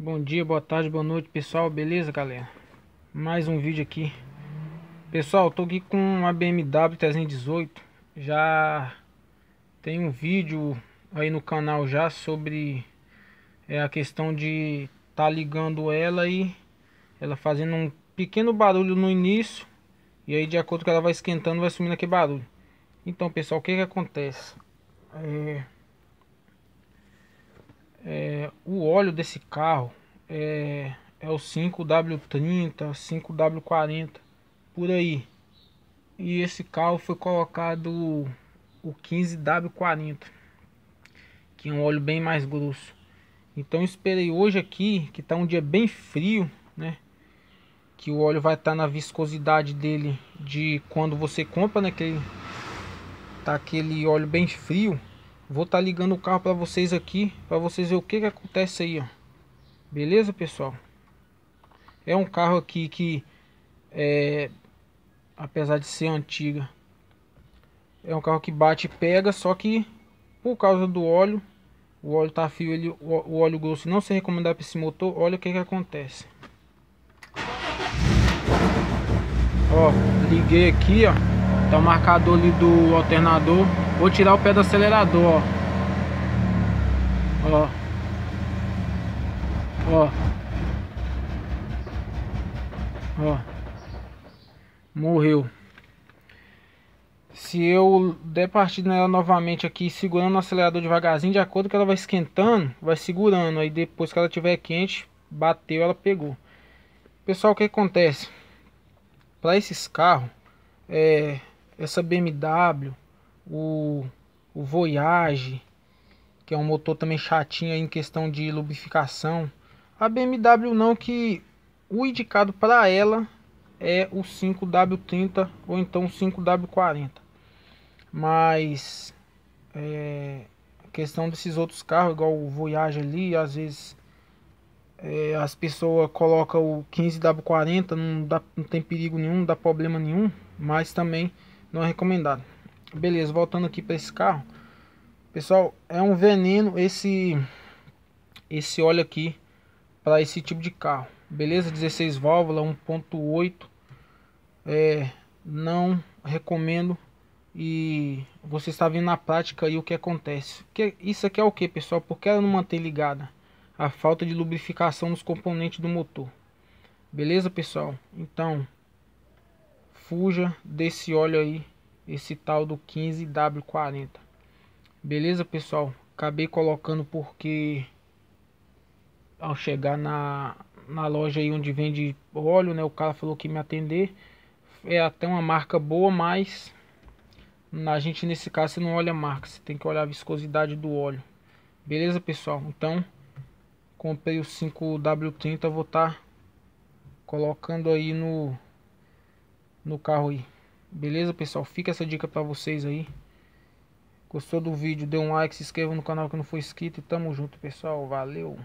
Bom dia, boa tarde, boa noite pessoal, beleza galera? Mais um vídeo aqui Pessoal, tô aqui com uma BMW 318 Já tem um vídeo aí no canal já sobre é, a questão de tá ligando ela e ela fazendo um pequeno barulho no início E aí de acordo com ela vai esquentando, vai sumindo aquele barulho Então pessoal, o que que acontece? É é, o óleo desse carro é, é o 5W30, 5W40, por aí. E esse carro foi colocado o 15W40, que é um óleo bem mais grosso. Então esperei hoje aqui, que está um dia bem frio, né? Que o óleo vai estar tá na viscosidade dele de quando você compra, né? Que tá aquele óleo bem frio Vou estar tá ligando o carro para vocês aqui, para vocês ver o que que acontece aí, ó. Beleza, pessoal? É um carro aqui que é, apesar de ser antiga, é um carro que bate e pega, só que por causa do óleo, o óleo tá fio, ele, o óleo grosso não se recomendar para esse motor, olha o que que acontece. Ó, liguei aqui, ó, tá o marcador ali do alternador Vou tirar o pé do acelerador, ó. Ó. Ó. Ó. Morreu. Se eu der partida nela novamente aqui, segurando o acelerador devagarzinho, de acordo que ela vai esquentando, vai segurando. Aí depois que ela tiver quente, bateu, ela pegou. Pessoal, o que acontece? Para esses carros, é, essa BMW, o, o Voyage, que é um motor também chatinho em questão de lubrificação. A BMW não, que o indicado para ela é o 5W30 ou então o 5W40. Mas é, a questão desses outros carros, igual o Voyage ali, às vezes é, as pessoas colocam o 15W40, não, dá, não tem perigo nenhum, não dá problema nenhum, mas também não é recomendado. Beleza, voltando aqui para esse carro. Pessoal, é um veneno esse esse óleo aqui para esse tipo de carro. Beleza? 16 válvula 1.8 é, não recomendo e você está vendo na prática aí o que acontece. Que isso aqui é o que, pessoal? Porque ela não mantém ligada a falta de lubrificação nos componentes do motor. Beleza, pessoal? Então, fuja desse óleo aí esse tal do 15W40. Beleza, pessoal? Acabei colocando porque ao chegar na, na loja aí onde vende óleo, né? O cara falou que me atender. É até uma marca boa, mas a gente nesse caso você não olha a marca, você tem que olhar a viscosidade do óleo. Beleza, pessoal? Então, comprei o 5W30, vou estar tá colocando aí no no carro aí. Beleza, pessoal? Fica essa dica pra vocês aí. Gostou do vídeo? Dê um like, se inscreva no canal que não foi inscrito. E tamo junto, pessoal. Valeu!